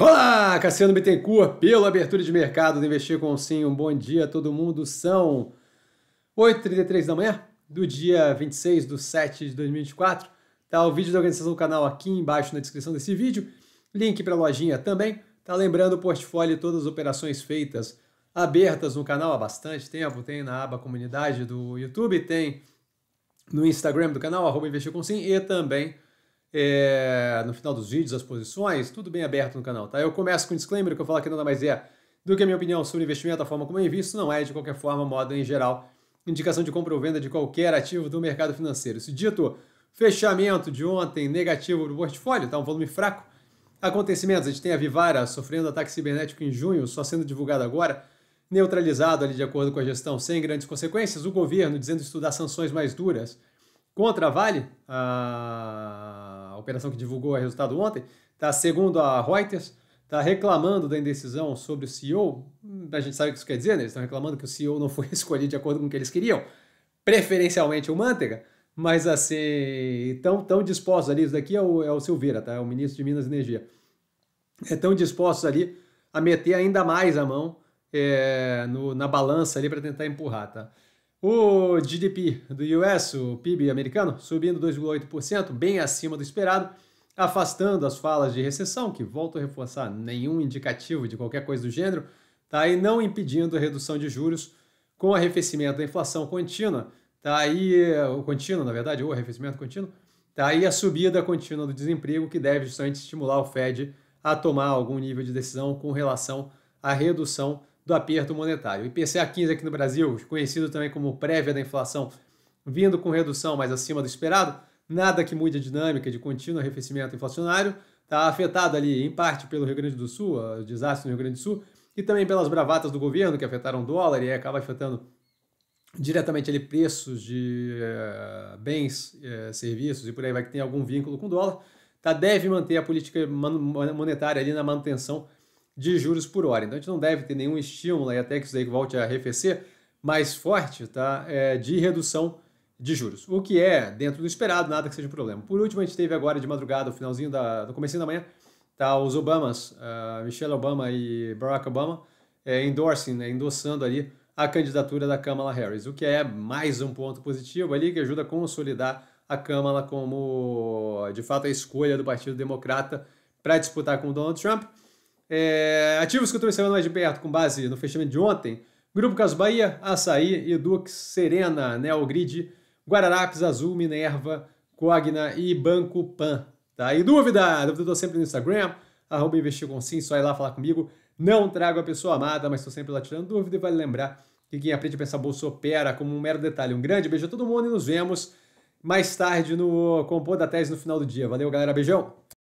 Olá, Cassiano Bittencourt, pela abertura de mercado do Investir com Sim. Um bom dia a todo mundo. São 8h33 da manhã do dia 26 de 7 de 2024. Tá o vídeo da organização do canal aqui embaixo na descrição desse vídeo. Link para a lojinha também. Tá lembrando o portfólio e todas as operações feitas abertas no canal há bastante tempo. Tem na aba comunidade do YouTube, tem no Instagram do canal, arroba Investir com Sim, e também é, no final dos vídeos, as posições, tudo bem aberto no canal, tá? Eu começo com um disclaimer que eu falo que nada mais é do que a minha opinião sobre investimento, a forma como eu invisto, não é de qualquer forma, modo em geral, indicação de compra ou venda de qualquer ativo do mercado financeiro. esse dito fechamento de ontem negativo para o portfólio, tá? Um volume fraco. Acontecimentos, a gente tem a Vivara sofrendo ataque cibernético em junho, só sendo divulgado agora, neutralizado ali de acordo com a gestão, sem grandes consequências. O governo dizendo estudar sanções mais duras contra a Vale, a operação que divulgou o resultado ontem, está segundo a Reuters, está reclamando da indecisão sobre o CEO. Hum, a gente sabe o que isso quer dizer, né? Eles estão reclamando que o CEO não foi escolhido de acordo com o que eles queriam, preferencialmente o Manteiga, mas assim, tão, tão dispostos ali, isso daqui é o, é o Silveira, tá? É o ministro de Minas e Energia. É tão dispostos ali a meter ainda mais a mão é, no, na balança ali para tentar empurrar, tá? O GDP do US, o PIB americano, subindo 2,8%, bem acima do esperado, afastando as falas de recessão, que, volto a reforçar, nenhum indicativo de qualquer coisa do gênero, tá aí não impedindo a redução de juros com o arrefecimento da inflação contínua, tá aí o contínuo, na verdade, ou arrefecimento contínuo, tá aí a subida contínua do desemprego que deve justamente estimular o Fed a tomar algum nível de decisão com relação à redução do aperto monetário. O IPCA 15 aqui no Brasil, conhecido também como prévia da inflação, vindo com redução, mas acima do esperado, nada que mude a dinâmica de contínuo arrefecimento inflacionário, está afetado ali em parte pelo Rio Grande do Sul, o desastre no Rio Grande do Sul, e também pelas bravatas do governo que afetaram o dólar e acaba afetando diretamente ali preços de eh, bens, eh, serviços e por aí vai que tem algum vínculo com o dólar, tá, deve manter a política monetária ali na manutenção de juros por hora. Então a gente não deve ter nenhum estímulo, e até que isso aí volte a arrefecer, mais forte tá? É, de redução de juros, o que é dentro do esperado, nada que seja um problema. Por último, a gente teve agora de madrugada, no finalzinho da, no comecinho da manhã, tá, os Obamas, uh, Michelle Obama e Barack Obama, é, endorsing, né, endossando ali a candidatura da Kamala Harris, o que é mais um ponto positivo ali que ajuda a consolidar a Kamala como, de fato, a escolha do Partido Democrata para disputar com o Donald Trump. É, ativos que eu estou recebendo mais de perto, com base no fechamento de ontem, Grupo Caso Bahia, Açaí, Edux, Serena, Neogrid, Guararapes, Azul, Minerva, Cogna e Banco Pan. Tá? E dúvida? Dúvida Estou sempre no Instagram, arroba investir com sim, só ir lá falar comigo. Não trago a pessoa amada, mas estou sempre lá tirando dúvida e vale lembrar que quem aprende a pensar bolsa opera como um mero detalhe. Um grande beijo a todo mundo e nos vemos mais tarde no Compor da Tese no final do dia. Valeu, galera. Beijão!